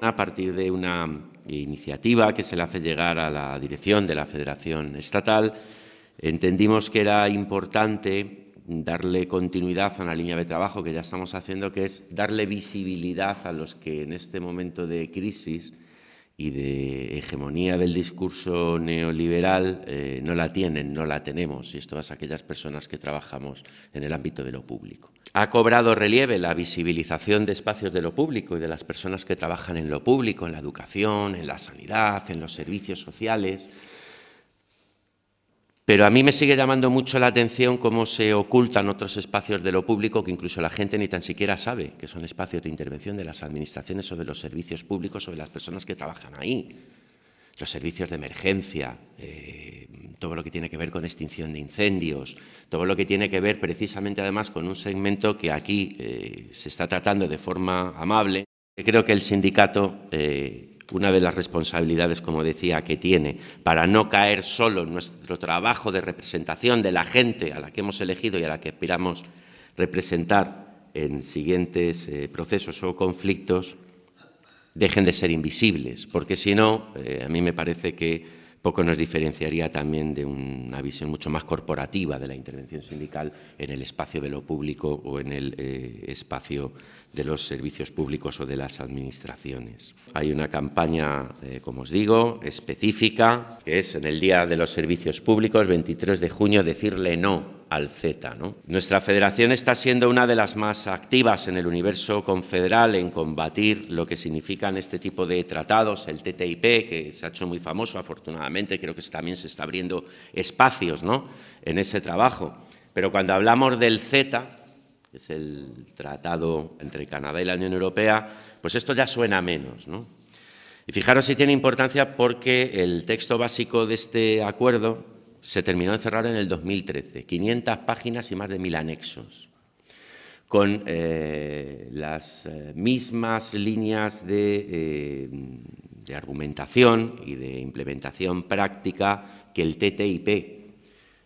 a partir de una iniciativa que se le hace llegar a la dirección de la Federación Estatal, entendimos que era importante darle continuidad a una línea de trabajo que ya estamos haciendo, que es darle visibilidad a los que en este momento de crisis y de hegemonía del discurso neoliberal eh, no la tienen, no la tenemos, y es todas aquellas personas que trabajamos en el ámbito de lo público. Ha cobrado relieve la visibilización de espacios de lo público y de las personas que trabajan en lo público, en la educación, en la sanidad, en los servicios sociales, pero a mí me sigue llamando mucho la atención cómo se ocultan otros espacios de lo público que incluso la gente ni tan siquiera sabe que son espacios de intervención de las administraciones sobre los servicios públicos, sobre las personas que trabajan ahí. Los servicios de emergencia, eh, todo lo que tiene que ver con extinción de incendios, todo lo que tiene que ver precisamente además con un segmento que aquí eh, se está tratando de forma amable. Creo que el sindicato eh, una de las responsabilidades, como decía, que tiene para no caer solo en nuestro trabajo de representación de la gente a la que hemos elegido y a la que aspiramos representar en siguientes eh, procesos o conflictos, dejen de ser invisibles, porque si no, eh, a mí me parece que poco nos diferenciaría también de una visión mucho más corporativa de la intervención sindical en el espacio de lo público o en el eh, espacio de los servicios públicos o de las administraciones. Hay una campaña, eh, como os digo, específica, que es en el Día de los Servicios Públicos, 23 de junio, decirle no al Z. Nuestra federación está siendo una de las más activas en el universo confederal en combatir lo que significan este tipo de tratados, el TTIP, que se ha hecho muy famoso afortunadamente, creo que también se está abriendo espacios ¿no? en ese trabajo. Pero cuando hablamos del Z, que es el tratado entre Canadá y la Unión Europea, pues esto ya suena menos. ¿no? Y fijaros si tiene importancia porque el texto básico de este acuerdo se terminó de cerrar en el 2013, 500 páginas y más de 1.000 anexos, con eh, las eh, mismas líneas eh, de argumentación y de implementación práctica que el TTIP,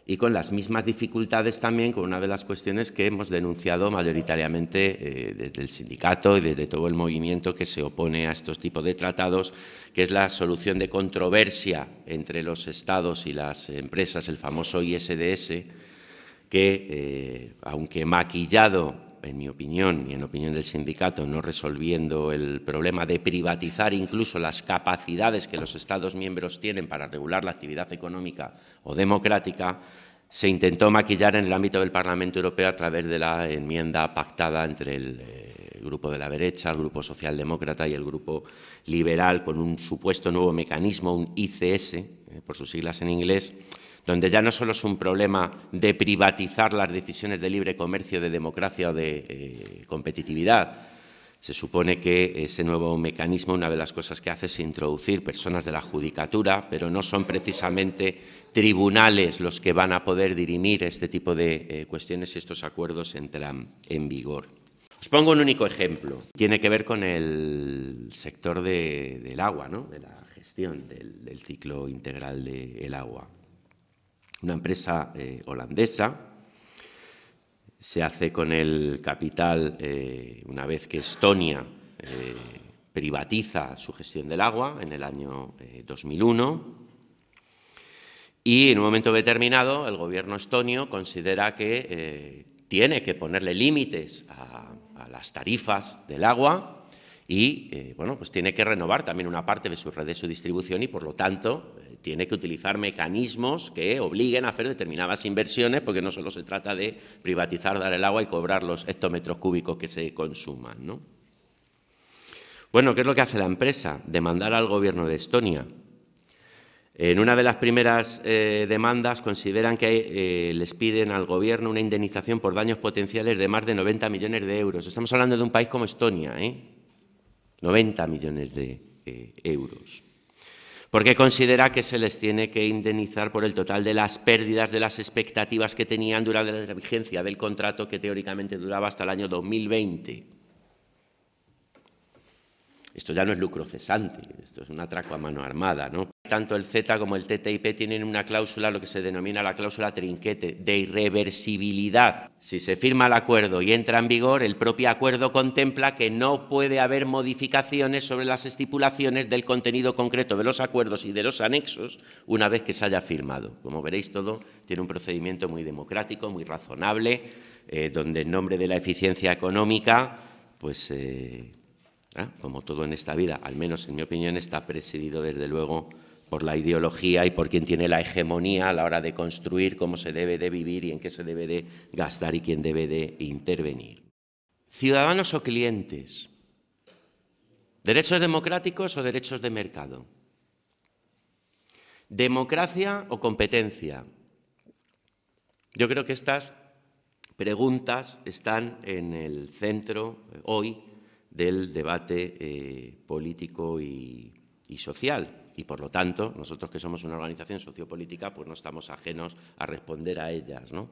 y con las mismas dificultades también con una de las cuestiones que hemos denunciado mayoritariamente eh, desde el sindicato y desde todo el movimiento que se opone a estos tipos de tratados, que es la solución de controversia entre los estados y las empresas, el famoso ISDS, que, eh, aunque maquillado en mi opinión y en opinión del sindicato, no resolviendo el problema de privatizar incluso las capacidades que los Estados miembros tienen para regular la actividad económica o democrática, se intentó maquillar en el ámbito del Parlamento Europeo a través de la enmienda pactada entre el eh, grupo de la derecha, el grupo socialdemócrata y el grupo liberal con un supuesto nuevo mecanismo, un ICS, eh, por sus siglas en inglés, donde ya no solo es un problema de privatizar las decisiones de libre comercio, de democracia o de eh, competitividad. Se supone que ese nuevo mecanismo, una de las cosas que hace es introducir personas de la judicatura, pero no son precisamente tribunales los que van a poder dirimir este tipo de eh, cuestiones si estos acuerdos entran en vigor. Os pongo un único ejemplo. Tiene que ver con el sector del agua, ¿no? de la gestión del, ciclo integral del agua una empresa eh, holandesa. Se hace con el capital eh, una vez que Estonia eh, privatiza su gestión del agua en el año 2001. Y en un momento determinado el gobierno estonio considera que tiene que ponerle límites a las tarifas del agua y eh, bueno, pues tiene que renovar también una parte de su red de su distribución y por lo tanto eh, tiene que utilizar mecanismos que obliguen a hacer determinadas inversiones porque no solo se trata de privatizar, dar el agua y cobrar los hectómetros cúbicos que se consuman. ¿no? Bueno, ¿qué es lo que hace la empresa? Demandar al gobierno de Estonia. En una de las primeras eh, demandas consideran que les piden al gobierno una indemnización por daños potenciales de más de 90 millones de euros. Estamos hablando de un país como Estonia, ¿eh? 90 millones de eh, euros. Porque considera que se les tiene que indemnizar por el total de las pérdidas de las expectativas que tenían durante la vigencia del contrato que teóricamente duraba hasta el año 2020. Esto ya no es lucro cesante, esto es un atraco a mano armada, ¿no? Tanto el Z como el TTIP tienen una cláusula, lo que se denomina la cláusula trinquete, de irreversibilidad. Si se firma el acuerdo y entra en vigor, el propio acuerdo contempla que no puede haber modificaciones sobre las estipulaciones del contenido concreto de los acuerdos y de los anexos una vez que se haya firmado. Como veréis, todo tiene un procedimiento muy democrático, muy razonable, eh, donde en nombre de la eficiencia económica, pues... Eh, ah, como todo en esta vida, al menos en mi opinión, está presidido desde luego por la ideología y por quien tiene la hegemonía a la hora de construir cómo se debe de vivir y en qué se debe de gastar y quién debe de intervenir. Ciudadanos o clientes, derechos democráticos o derechos de mercado, democracia o competencia. Yo creo que estas preguntas están en el centro eh, hoy del debate eh, político y social y por lo tanto nosotros que somos una organización sociopolítica pues no estamos ajenos a responder a ellas. ¿no?